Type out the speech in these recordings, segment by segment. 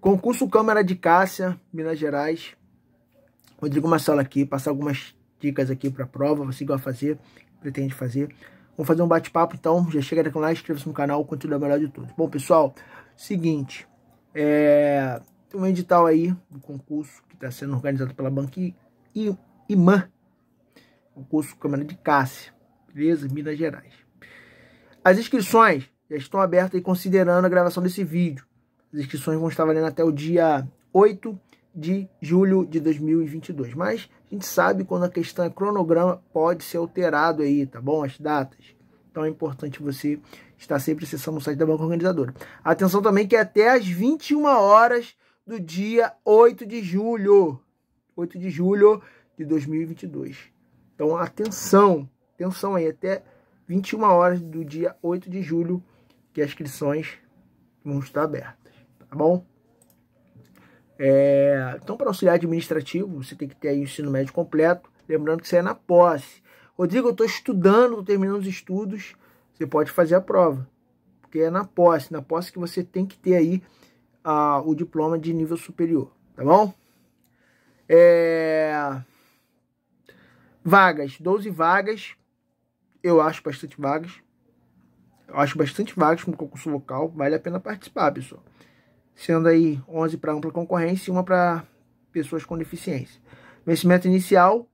Concurso Câmara de Cássia, Minas Gerais. Rodrigo Marcelo aqui, passar algumas dicas aqui para a prova, você vai fazer, pretende fazer. Vamos fazer um bate-papo, então já chega aqui lá, inscreva-se no canal, o conteúdo é melhor de tudo. Bom, pessoal, seguinte, é, tem um edital aí do concurso que está sendo organizado pela Banqui IMAN, concurso Câmara de Cássia, beleza? Minas Gerais. As inscrições já estão abertas e considerando a gravação desse vídeo. As inscrições vão estar valendo até o dia 8 de julho de 2022. Mas a gente sabe quando a questão é cronograma, pode ser alterado aí, tá bom? As datas. Então é importante você estar sempre acessando o site da banca organizadora. Atenção também que é até as 21 horas do dia 8 de julho. 8 de julho de 2022. Então atenção, atenção aí até 21 horas do dia 8 de julho que as inscrições vão estar abertas tá bom? É, então, para auxiliar administrativo, você tem que ter aí o ensino médio completo, lembrando que você é na posse. Rodrigo, eu estou estudando, terminando os estudos, você pode fazer a prova, porque é na posse, na posse que você tem que ter aí a, o diploma de nível superior, tá bom? É... Vagas, 12 vagas, eu acho bastante vagas, eu acho bastante vagas para o concurso local, vale a pena participar, pessoal sendo aí 11 para ampla concorrência e uma para pessoas com deficiência. Vencimento inicial,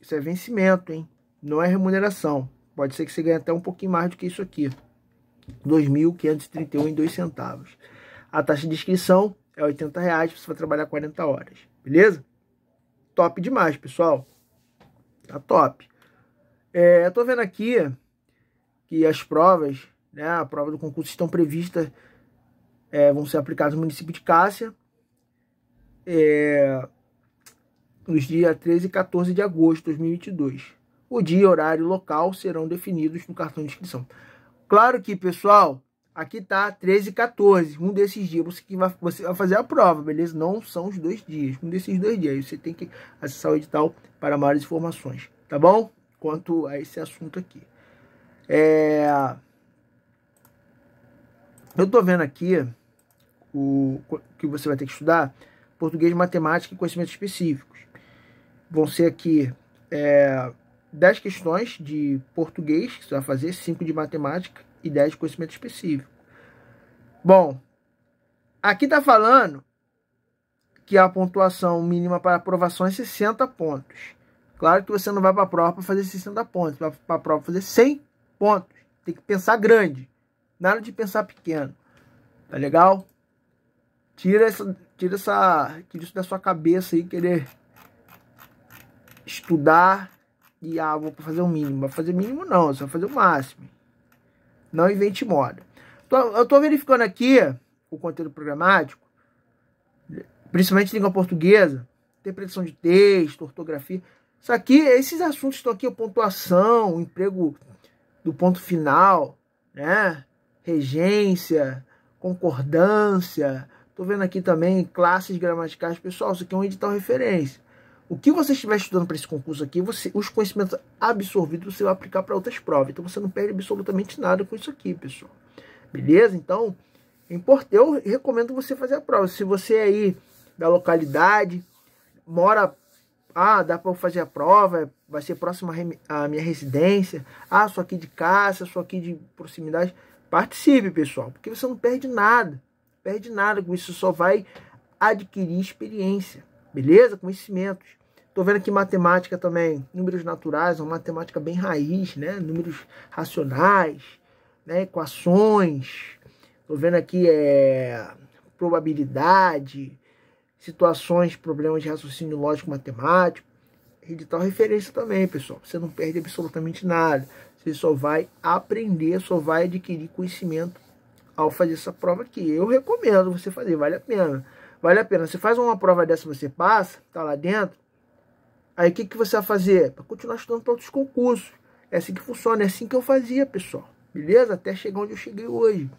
isso é vencimento, hein? Não é remuneração. Pode ser que você ganhe até um pouquinho mais do que isso aqui. R$ 2.531,02. A taxa de inscrição é R$ 80,00, você vai trabalhar 40 horas. Beleza? Top demais, pessoal. Tá top. É, eu tô vendo aqui que as provas, né, a prova do concurso estão previstas é, vão ser aplicados no município de Cássia é, nos dias 13 e 14 de agosto de 2022. O dia, horário e local serão definidos no cartão de inscrição. Claro que, pessoal, aqui tá 13 e 14. Um desses dias você, que vai, você vai fazer a prova, beleza? Não são os dois dias. Um desses dois dias. Você tem que acessar o edital para maiores informações, tá bom? Quanto a esse assunto aqui. É... Eu tô vendo aqui o que você vai ter que estudar, português, matemática e conhecimentos específicos. Vão ser aqui é, 10 questões de português, que você vai fazer, 5 de matemática e 10 de conhecimento específico. Bom, aqui está falando que a pontuação mínima para aprovação é 60 pontos. Claro que você não vai para a prova para fazer 60 pontos, vai para a prova fazer 100 pontos. Tem que pensar grande, nada de pensar pequeno. Tá legal? Tira, essa, tira, essa, tira isso da sua cabeça aí, querer estudar e ah, vou fazer o mínimo. Vou fazer o mínimo não, só fazer o máximo. Não invente moda. Tô, eu estou verificando aqui o conteúdo programático, principalmente língua portuguesa, interpretação de texto, ortografia. Isso aqui, esses assuntos estão aqui, pontuação, o emprego do ponto final, né? Regência, concordância, estou vendo aqui também classes gramaticais. Pessoal, isso aqui é um edital referência. O que você estiver estudando para esse concurso aqui, você, os conhecimentos absorvidos você vai aplicar para outras provas. Então você não perde absolutamente nada com isso aqui, pessoal. Beleza? Então, é eu recomendo você fazer a prova. Se você é aí da localidade, mora ah, dá para fazer a prova, vai ser próxima à minha residência, ah, sou aqui de caça sou aqui de proximidade. Participe, pessoal, porque você não perde nada perde nada com isso, só vai adquirir experiência, beleza? Conhecimentos. Tô vendo aqui matemática também, números naturais, uma matemática bem raiz, né? Números racionais, né? Equações. Tô vendo aqui é probabilidade, situações, problemas de raciocínio lógico matemático. Edital referência também, pessoal. Você não perde absolutamente nada. Você só vai aprender, só vai adquirir conhecimento ao fazer essa prova aqui. Eu recomendo você fazer, vale a pena. Vale a pena. Você faz uma prova dessa, você passa, tá lá dentro. Aí o que, que você vai fazer? Para continuar estudando para outros concursos. É assim que funciona, é assim que eu fazia, pessoal. Beleza? Até chegar onde eu cheguei hoje.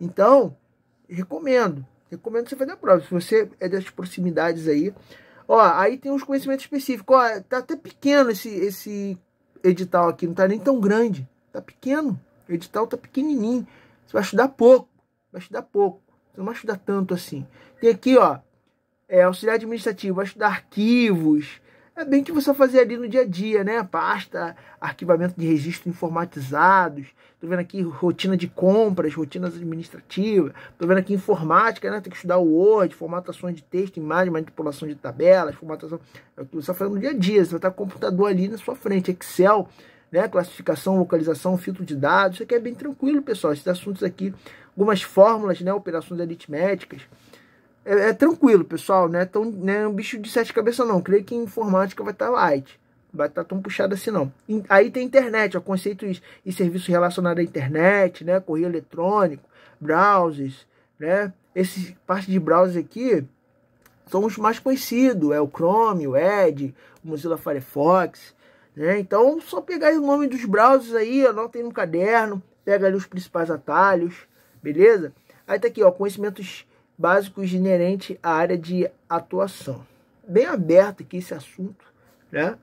Então, recomendo. Recomendo você fazer a prova. Se você é das proximidades aí. Ó, aí tem uns conhecimentos específicos. Ó, tá até pequeno esse, esse edital aqui. Não tá nem tão grande. Tá pequeno. O edital tá pequenininho. Você vai estudar pouco, vai estudar pouco. Você não vai estudar tanto assim. Tem aqui, ó, é, auxiliar administrativo, vai estudar arquivos. É bem que você fazer ali no dia a dia, né? Pasta, arquivamento de registros informatizados. Tô vendo aqui rotina de compras, rotinas administrativas. Tô vendo aqui informática, né? Tem que estudar o Word, formatações de texto, imagem, manipulação de tabelas, formatação. É o que você vai fazer no dia a dia. Você vai estar com o computador ali na sua frente, Excel né? classificação, localização, filtro de dados. Isso aqui é bem tranquilo, pessoal. Esses assuntos aqui, algumas fórmulas, né? operações aritméticas. É, é tranquilo, pessoal. né é, tão, né um bicho de sete cabeças, não. Creio que informática vai estar tá light. Vai estar tá tão puxado assim, não. Aí tem internet, ó, conceitos e serviços relacionados à internet, né? Correio eletrônico, browsers, né? Esse parte de browser aqui são os mais conhecidos. É o Chrome, o Edge, o Mozilla Firefox, né? Então, só pegar o nome dos browsers aí, anota aí no caderno, pega ali os principais atalhos, beleza? Aí tá aqui, ó, conhecimentos básicos inerente à área de atuação. Bem aberto aqui esse assunto, né?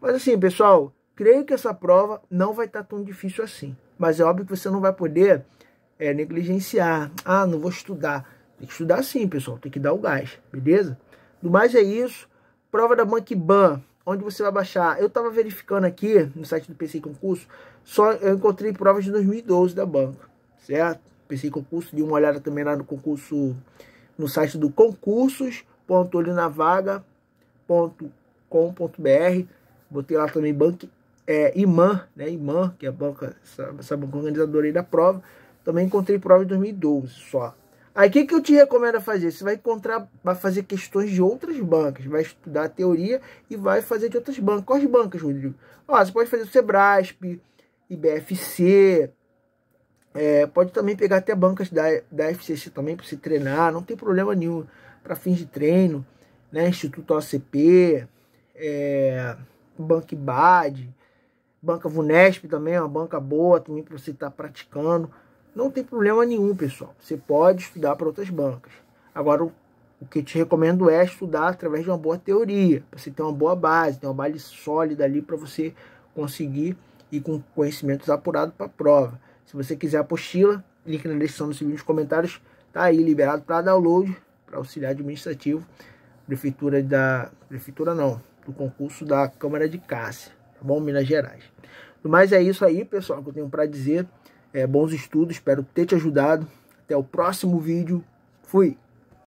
Mas assim, pessoal, creio que essa prova não vai estar tá tão difícil assim. Mas é óbvio que você não vai poder é, negligenciar. Ah, não vou estudar. Tem que estudar sim, pessoal. Tem que dar o gás, beleza? Do mais é isso. Prova da bankban Ban onde você vai baixar. Eu estava verificando aqui no site do PC Concurso, só eu encontrei provas de 2012 da banca, certo? PC Concurso, de uma olhada também lá no concurso, no site do concursos.olinavaga.com.br. Botei lá também banca, é, IMAN, né? IMAN, que é a banca, essa, essa banca organizadora aí da prova. Também encontrei prova de 2012 só, Aí o que, que eu te recomendo fazer? Você vai encontrar, vai fazer questões de outras bancas, vai estudar a teoria e vai fazer de outras bancas. Quais bancas, Rodrigo? Ó, você pode fazer o Sebrasp, IBFC, é, pode também pegar até bancas da, da FCC também para se treinar, não tem problema nenhum para fins de treino, né? Instituto OCP, é, Banco IBAD, Banca Vunesp também é uma banca boa também para você estar tá praticando. Não tem problema nenhum, pessoal. Você pode estudar para outras bancas. Agora, o que te recomendo é estudar através de uma boa teoria, para você ter uma boa base, ter uma base sólida ali para você conseguir ir com conhecimentos apurados para a prova. Se você quiser apostila, link na descrição dos vídeo comentários, tá aí liberado para download, para auxiliar administrativo, prefeitura da prefeitura não, do concurso da Câmara de Cássia, tá bom, Minas Gerais. Mas é isso aí, pessoal, que eu tenho para dizer é, bons estudos, espero ter te ajudado. Até o próximo vídeo. Fui!